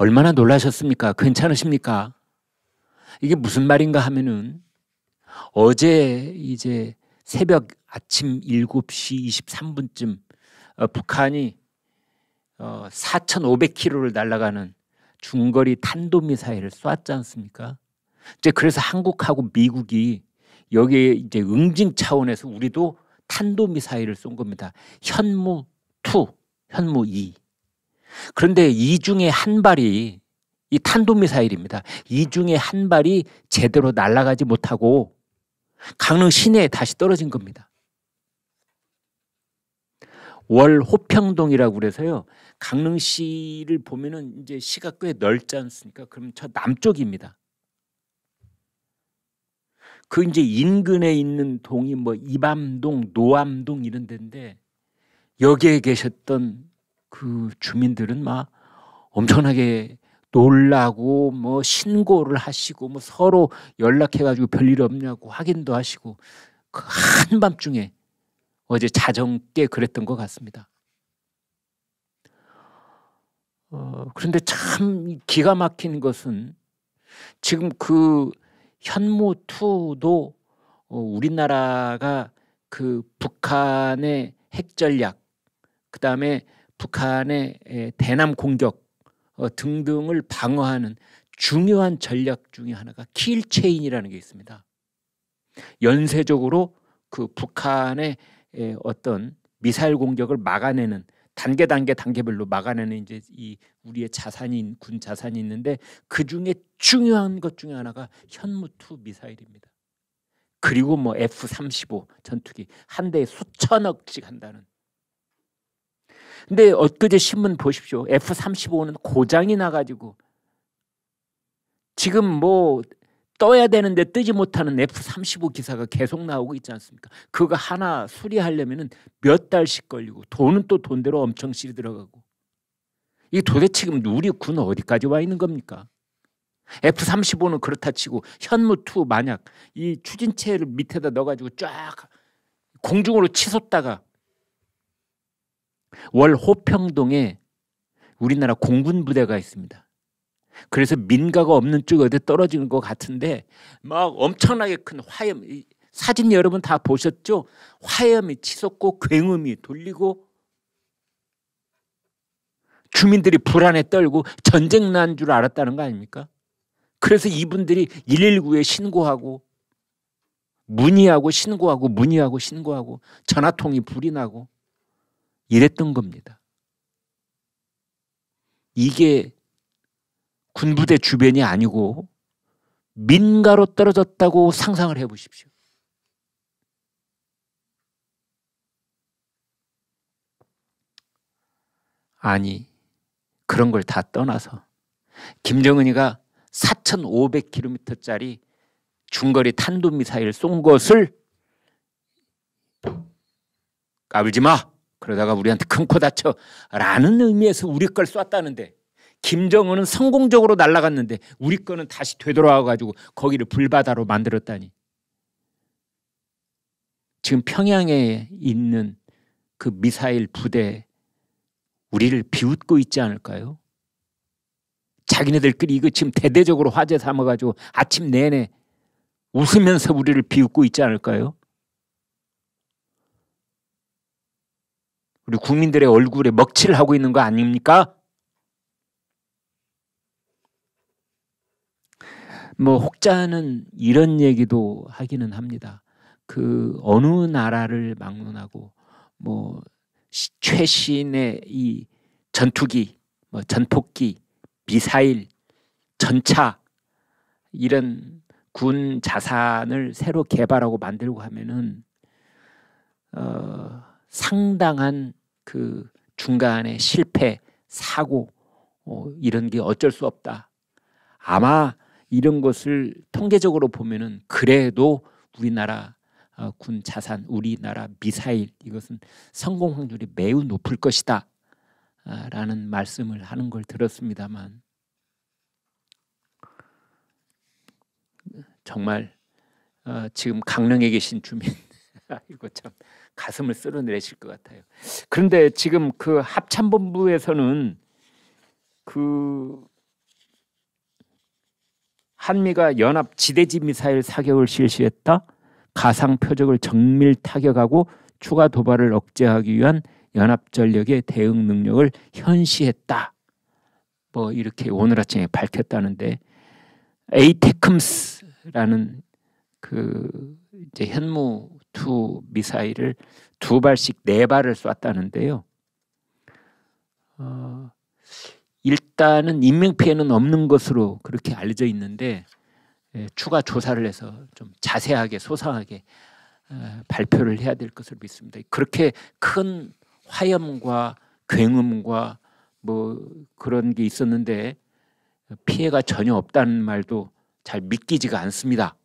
얼마나 놀라셨습니까? 괜찮으십니까? 이게 무슨 말인가 하면은 어제 이제 새벽 아침 7시 23분쯤 어, 북한이 어, 4,500km를 날아가는 중거리 탄도미사일을 쐈지 않습니까? 이제 그래서 한국하고 미국이 여기에 이제 응징 차원에서 우리도 탄도미사일을 쏜 겁니다. 현무 2, 현무 2. 그런데 이 중에 한 발이 이 탄도미사일입니다. 이 중에 한 발이 제대로 날아가지 못하고 강릉 시내에 다시 떨어진 겁니다. 월 호평동이라고 그래서요. 강릉시를 보면은 이제 시가 꽤 넓지 않습니까? 그럼 저 남쪽입니다. 그 이제 인근에 있는 동이 뭐 이밤동, 노암동 이런 데인데 여기에 계셨던 그 주민들은 막 엄청나게 놀라고 뭐 신고를 하시고 뭐 서로 연락해가지고 별일 없냐고 확인도 하시고 그 한밤중에 어제 자정께 그랬던 것 같습니다. 어, 그런데 참 기가 막힌 것은 지금 그 현무2도 어, 우리나라가 그 북한의 핵전략, 그 다음에 북한의 대남 공격 어, 등등을 방어하는 중요한 전략 중의 하나가 킬체인이라는 게 있습니다. 연쇄적으로 그 북한의 어떤 미사일 공격을 막아내는 단계 단계 단계별로 막아내는 이제 이 우리의 자산이 군 자산이 있는데 그 중에 중요한 것 중에 하나가 현무투 미사일입니다. 그리고 뭐 F-35 전투기 한 대에 수천억씩 한다는 근데 엊그제 신문 보십시오. F-35는 고장이 나가지고 지금 뭐 떠야 되는데 뜨지 못하는 F-35 기사가 계속 나오고 있지 않습니까? 그거 하나 수리하려면 몇 달씩 걸리고 돈은 또 돈대로 엄청 실이 들어가고 이 도대체 지금 우리 군 어디까지 와 있는 겁니까? F-35는 그렇다 치고 현무2 만약 이 추진체를 밑에다 넣어가지고 쫙 공중으로 치솟다가 월 호평동에 우리나라 공군 부대가 있습니다. 그래서 민가가 없는 쪽 어디 떨어지는 것 같은데 막 엄청나게 큰 화염 사진 여러분 다 보셨죠? 화염이 치솟고 굉음이 돌리고 주민들이 불안에 떨고 전쟁 난 줄 알았다는 거 아닙니까? 그래서 이분들이 119에 신고하고 문의하고 신고하고 문의하고 신고하고 전화통이 불이 나고 이랬던 겁니다. 이게 군부대 주변이 아니고 민가로 떨어졌다고 상상을 해보십시오. 아니, 그런 걸 다 떠나서 김정은이가 4,500km짜리 중거리 탄도미사일 쏜 것을 까불지 마! 그러다가 우리한테 큰 코 다쳐 라는 의미에서 우리 걸 쐈다는데 김정은은 성공적으로 날아갔는데 우리 거는 다시 되돌아와가지고 거기를 불바다로 만들었다니 지금 평양에 있는 그 미사일 부대 우리를 비웃고 있지 않을까요? 자기네들끼리 이거 지금 대대적으로 화제 삼아가지고 아침 내내 웃으면서 우리를 비웃고 있지 않을까요? 우리 국민들의 얼굴에 먹칠을 하고 있는 거 아닙니까? 뭐 혹자는 이런 얘기도 하기는 합니다. 그 어느 나라를 막론하고 뭐 최신의 이 전투기, 뭐 전폭기, 미사일, 전차 이런 군 자산을 새로 개발하고 만들고 하면은 어, 상당한 그 중간에 실패, 사고 어, 이런 게 어쩔 수 없다. 아마 이런 것을 통계적으로 보면은 그래도 우리나라 어, 군 자산, 우리나라 미사일 이것은 성공 확률이 매우 높을 것이다. 아, 라는 말씀을 하는 걸 들었습니다만 정말 어, 지금 강릉에 계신 주민 아이고 참 가슴을 쓸어내실 것 같아요. 그런데 지금 그 합참본부에서는 그 한미가 연합 지대지 미사일 사격을 실시했다. 가상 표적을 정밀 타격하고 추가 도발을 억제하기 위한 연합 전력의 대응 능력을 현시했다. 뭐 이렇게 오늘 아침에 밝혔다는데 에이테컴스라는 그 이제 현무 2 미사일을 두 발씩 네 발을 쐈다는데요. 어, 일단은 인명 피해는 없는 것으로 그렇게 알려져 있는데 예, 추가 조사를 해서 좀 자세하게 소상하게 어, 발표를 해야 될 것을 믿습니다. 그렇게 큰 화염과 굉음과 뭐 그런 게 있었는데 피해가 전혀 없다는 말도 잘 믿기지가 않습니다.